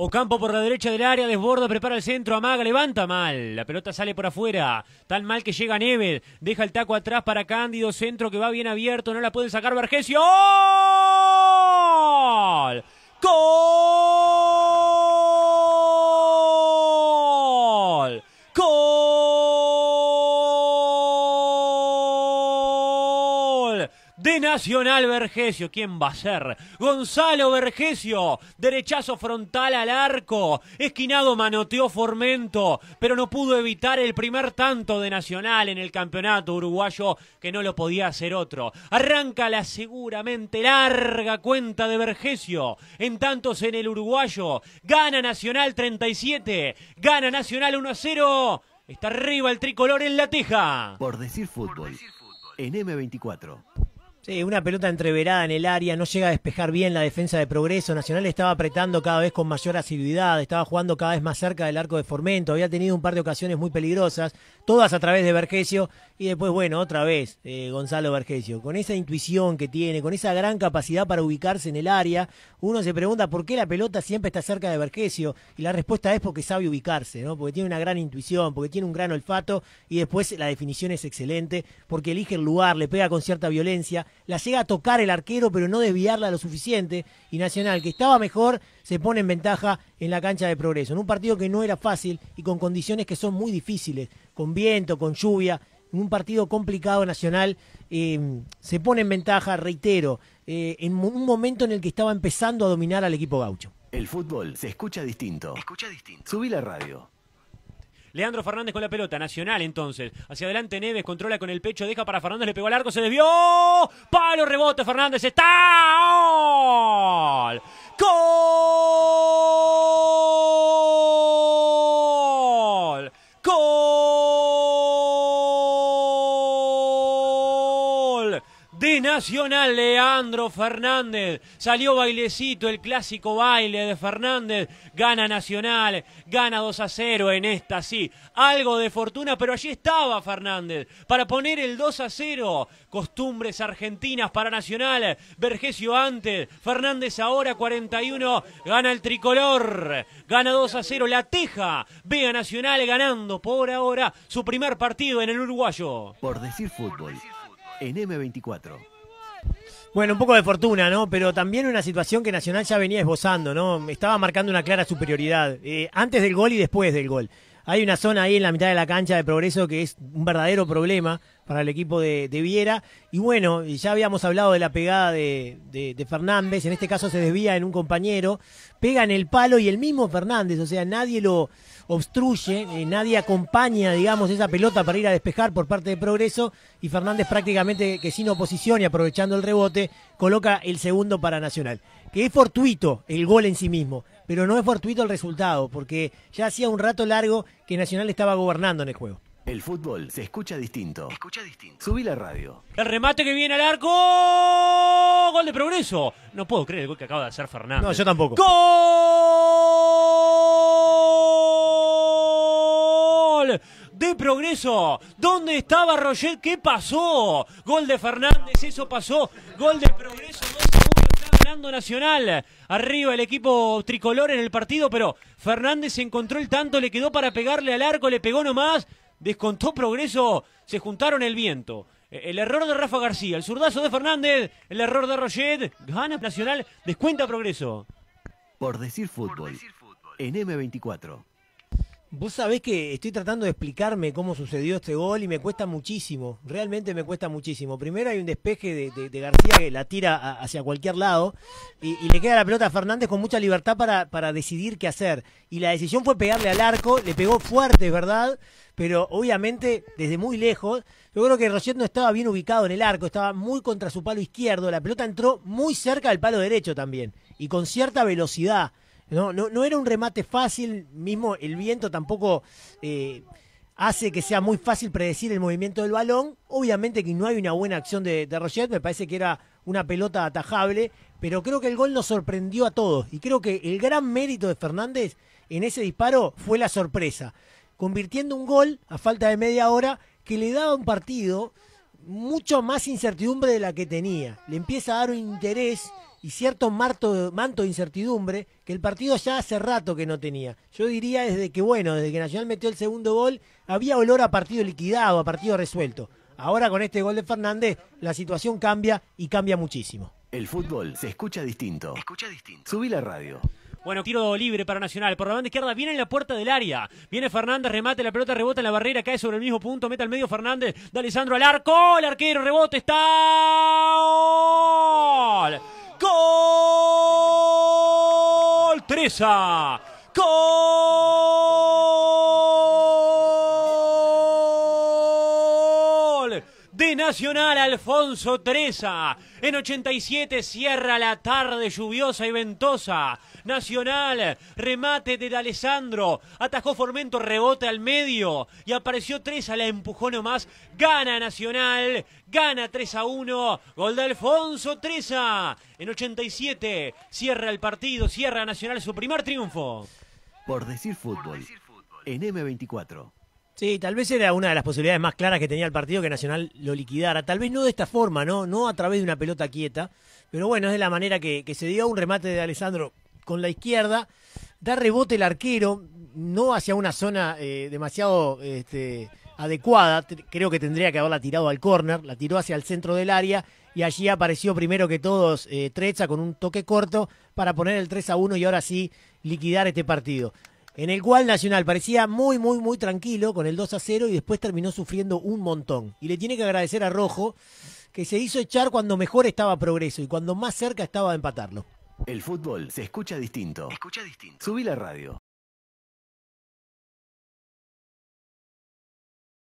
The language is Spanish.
Ocampo por la derecha del área, desborda, prepara el centro, amaga, levanta mal. La pelota sale por afuera, tan mal que llega Neves. Deja el taco atrás para Cándido, centro que va bien abierto, no la puede sacar Vergesio. Nacional Vergesio, ¿quién va a ser? Gonzalo Vergesio, derechazo frontal al arco, esquinado manoteó Formento, pero no pudo evitar el primer tanto de Nacional en el campeonato uruguayo que no lo podía hacer otro. Arranca la seguramente larga cuenta de Vergesio, en tantos en el uruguayo, gana Nacional 37, gana Nacional 1 a 0. Está arriba el tricolor en la teja. Por decir fútbol, Por decir fútbol. en M24 una pelota entreverada en el área, no llega a despejar bien la defensa de progreso. Nacional estaba apretando cada vez con mayor asiduidad, estaba jugando cada vez más cerca del arco de Formento, había tenido un par de ocasiones muy peligrosas, todas a través de Vergesio, y después, bueno, otra vez eh, Gonzalo Vergesio. Con esa intuición que tiene, con esa gran capacidad para ubicarse en el área, uno se pregunta por qué la pelota siempre está cerca de Vergesio, y la respuesta es porque sabe ubicarse, ¿no? porque tiene una gran intuición, porque tiene un gran olfato, y después la definición es excelente, porque elige el lugar, le pega con cierta violencia la llega a tocar el arquero, pero no desviarla lo suficiente. Y Nacional, que estaba mejor, se pone en ventaja en la cancha de progreso. En un partido que no era fácil y con condiciones que son muy difíciles, con viento, con lluvia. En un partido complicado Nacional eh, se pone en ventaja, reitero, eh, en un momento en el que estaba empezando a dominar al equipo gaucho. El fútbol se escucha distinto. Escucha distinto. Subí la radio. Leandro Fernández con la pelota. Nacional entonces. Hacia adelante Neves controla con el pecho. Deja para Fernández. Le pegó al arco. Se desvió. Palo rebote. Fernández está. ¡Gol! de Nacional, Leandro Fernández. Salió bailecito, el clásico baile de Fernández. Gana Nacional, gana 2 a 0 en esta, sí. Algo de fortuna, pero allí estaba Fernández para poner el 2 a 0. Costumbres argentinas para Nacional. Vergesio antes, Fernández ahora 41. Gana el tricolor, gana 2 a 0. La Teja ve a Nacional ganando por ahora su primer partido en el uruguayo. Por decir fútbol en M24. Bueno, un poco de fortuna, ¿no? Pero también una situación que Nacional ya venía esbozando, ¿no? Estaba marcando una clara superioridad, eh, antes del gol y después del gol. Hay una zona ahí en la mitad de la cancha de progreso que es un verdadero problema para el equipo de, Viera. Y bueno, ya habíamos hablado de la pegada de, Fernández, en este caso se desvía en un compañero, pega en el palo y el mismo Fernández, o sea, nadie lo obstruye, eh, nadie acompaña, digamos, esa pelota para ir a despejar por parte de Progreso y Fernández prácticamente que sin oposición y aprovechando el rebote, coloca el segundo para Nacional. Que es fortuito el gol en sí mismo, pero no es fortuito el resultado, porque ya hacía un rato largo que Nacional estaba gobernando en el juego. El fútbol se escucha distinto. Escucha distinto. Subí la radio. El remate que viene al arco. Gol de progreso. No puedo creer el gol que acaba de hacer Fernández. No, yo tampoco. Gol de progreso. ¿Dónde estaba Roger? ¿Qué pasó? Gol de Fernández, eso pasó. Gol de progreso. ganando Nacional. Arriba el equipo tricolor en el partido, pero Fernández encontró el tanto, le quedó para pegarle al arco, le pegó nomás descontó Progreso, se juntaron el viento. E-, el error de Rafa García, el zurdazo de Fernández, el error de Roget, gana Nacional, descuenta Progreso. Por decir fútbol, en M24. Vos sabés que estoy tratando de explicarme cómo sucedió este gol y me cuesta muchísimo, realmente me cuesta muchísimo. Primero hay un despeje de, de, García que la tira hacia cualquier lado y, le queda la pelota a Fernández con mucha libertad para, para decidir qué hacer. Y la decisión fue pegarle al arco, le pegó fuerte, ¿verdad? Pero obviamente desde muy lejos. Yo creo que Roset no estaba bien ubicado en el arco, estaba muy contra su palo izquierdo, la pelota entró muy cerca del palo derecho también y con cierta velocidad. No, no, no era un remate fácil, mismo el viento tampoco eh, hace que sea muy fácil predecir el movimiento del balón. Obviamente que no hay una buena acción de, de me parece que era una pelota atajable, pero creo que el gol nos sorprendió a todos y creo que el gran mérito de Fernández en ese disparo fue la sorpresa, convirtiendo un gol a falta de media hora que le daba un partido mucho más incertidumbre de la que tenía. Le empieza a dar un interés y cierto manto de incertidumbre que el partido ya hace rato que no tenía. Yo diría desde que, bueno, desde que Nacional metió el segundo gol, había olor a partido liquidado, a partido resuelto. Ahora con este gol de Fernández, la situación cambia y cambia muchísimo. El fútbol se escucha distinto. Escucha distinto. Subí la radio. Bueno, tiro libre para Nacional. Por la banda izquierda viene en la puerta del área. Viene Fernández, remate, la pelota rebota en la barrera, cae sobre el mismo punto, mete al medio Fernández, da Alessandro al arco, el arquero rebote, está. ¡Gol! ¡Gol! ¡Gol! Nacional, Alfonso Treza. En 87 cierra la tarde lluviosa y ventosa. Nacional, remate de Alessandro. Atajó Formento, rebote al medio. Y apareció Treza, la empujó nomás. Gana Nacional, gana 3 a 1. Gol de Alfonso Treza. En 87 cierra el partido, cierra Nacional su primer triunfo. Por decir fútbol. en M24. Sí, tal vez era una de las posibilidades más claras que tenía el partido que Nacional lo liquidara. Tal vez no de esta forma, no, no a través de una pelota quieta, pero bueno, es de la manera que, se dio un remate de Alessandro con la izquierda, da rebote el arquero, no hacia una zona eh, demasiado este, adecuada, creo que tendría que haberla tirado al córner, la tiró hacia el centro del área y allí apareció primero que todos eh, Trecha con un toque corto para poner el 3 a 1 y ahora sí liquidar este partido en el cual Nacional parecía muy, muy, muy tranquilo con el 2 a 0 y después terminó sufriendo un montón. Y le tiene que agradecer a Rojo que se hizo echar cuando mejor estaba Progreso y cuando más cerca estaba de empatarlo. El fútbol se escucha distinto. Escucha distinto. Subí la radio.